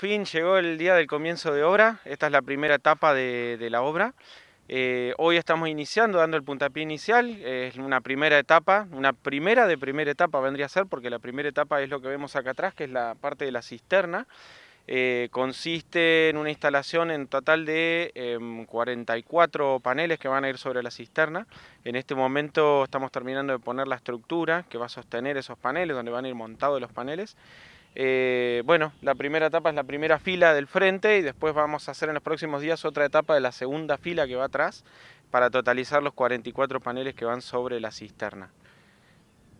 fin llegó el día del comienzo de obra, esta es la primera etapa de, la obra. Eh, hoy estamos iniciando, dando el puntapié inicial, es una primera etapa, una primera de primera etapa vendría a ser, porque la primera etapa es lo que vemos acá atrás, que es la parte de la cisterna. Eh, consiste en una instalación en total de 44 em, paneles que van a ir sobre la cisterna. En este momento estamos terminando de poner la estructura que va a sostener esos paneles, donde van a ir montados los paneles. Eh, bueno, la primera etapa es la primera fila del frente y después vamos a hacer en los próximos días otra etapa de la segunda fila que va atrás para totalizar los 44 paneles que van sobre la cisterna.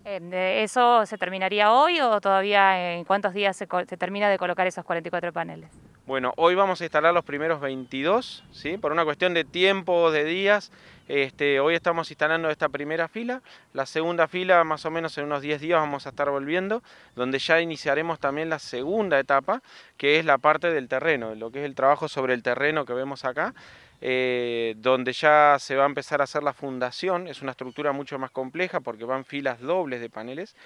Em, ¿Eso se terminaría hoy o todavía eh, en cuántos días se, se termina de colocar esos 44 paneles? Bueno, hoy vamos a instalar los primeros 22, ¿sí? por una cuestión de tiempo, de días. Este, hoy estamos instalando esta primera fila. La segunda fila, más o menos en unos 10 días, vamos a estar volviendo, donde ya iniciaremos también la segunda etapa, que es la parte del terreno, lo que es el trabajo sobre el terreno que vemos acá. Eh, donde ya se va a empezar a hacer la fundación, es una estructura mucho más compleja porque van filas dobles de paneles.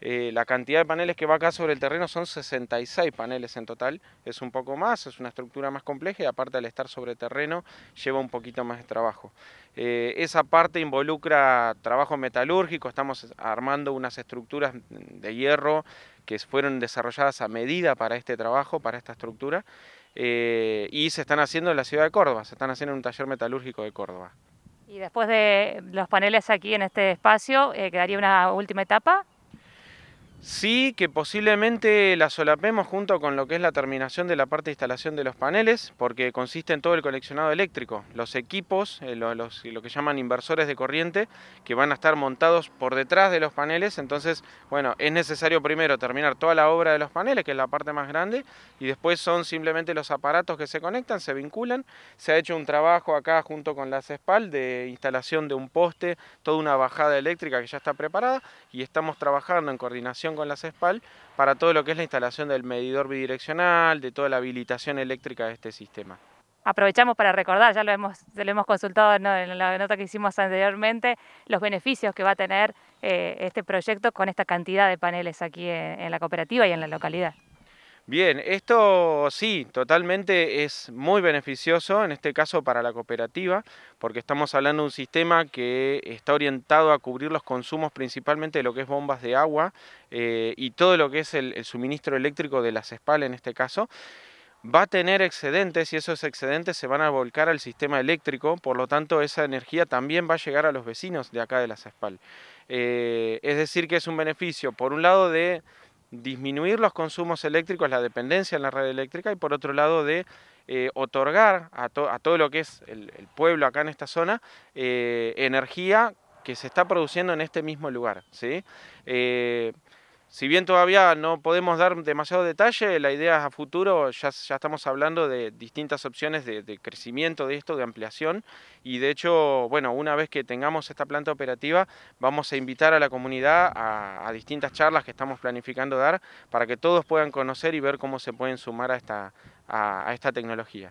Eh, la cantidad de paneles que va acá sobre el terreno son 66 paneles en total, es un poco más, es una estructura más compleja y aparte al estar sobre terreno lleva un poquito más de trabajo. Eh, esa parte involucra trabajo metalúrgico, estamos armando unas estructuras de hierro que fueron desarrolladas a medida para este trabajo, para esta estructura. Eh, y se están haciendo en la ciudad de Córdoba, se están haciendo en un taller metalúrgico de Córdoba. Y después de los paneles aquí en este espacio, eh, ¿quedaría una última etapa? Sí, que posiblemente la solapemos junto con lo que es la terminación de la parte de instalación de los paneles, porque consiste en todo el coleccionado eléctrico, los equipos, eh, lo, los, que llaman inversores de corriente, que van a estar montados por detrás de los paneles, entonces, bueno, es necesario primero terminar toda la obra de los paneles, que es la parte más grande, y después son simplemente los aparatos que se conectan, se vinculan, se ha hecho un trabajo acá junto con la CESPAL de instalación de un poste, toda una bajada eléctrica que ya está preparada, y estamos trabajando en coordinación con la CESPAL para todo lo que es la instalación del medidor bidireccional, de toda la habilitación eléctrica de este sistema. Aprovechamos para recordar, ya lo hemos, lo hemos consultado en la nota que hicimos anteriormente, los beneficios que va a tener eh, este proyecto con esta cantidad de paneles aquí en la cooperativa y en la localidad. Bien, esto sí, totalmente es muy beneficioso, en este caso para la cooperativa, porque estamos hablando de un sistema que está orientado a cubrir los consumos principalmente de lo que es bombas de agua eh, y todo lo que es el, suministro eléctrico de las CESPAL en este caso va a tener excedentes y esos excedentes se van a volcar al sistema eléctrico, por lo tanto esa energía también va a llegar a los vecinos de acá de la CESPAL. Eh, es decir que es un beneficio, por un lado, de disminuir los consumos eléctricos, la dependencia en la red eléctrica y por otro lado de eh, otorgar a, a, todo lo que es el, pueblo acá en esta zona eh, energía que se está produciendo en este mismo lugar. ¿sí? Eh, si bien todavía no podemos dar demasiado detalle, la idea es a futuro, ya, estamos hablando de distintas opciones de, crecimiento de esto, de ampliación, y de hecho, bueno, una vez que tengamos esta planta operativa, vamos a invitar a la comunidad a, distintas charlas que estamos planificando dar para que todos puedan conocer y ver cómo se pueden sumar a esta, a, a esta tecnología.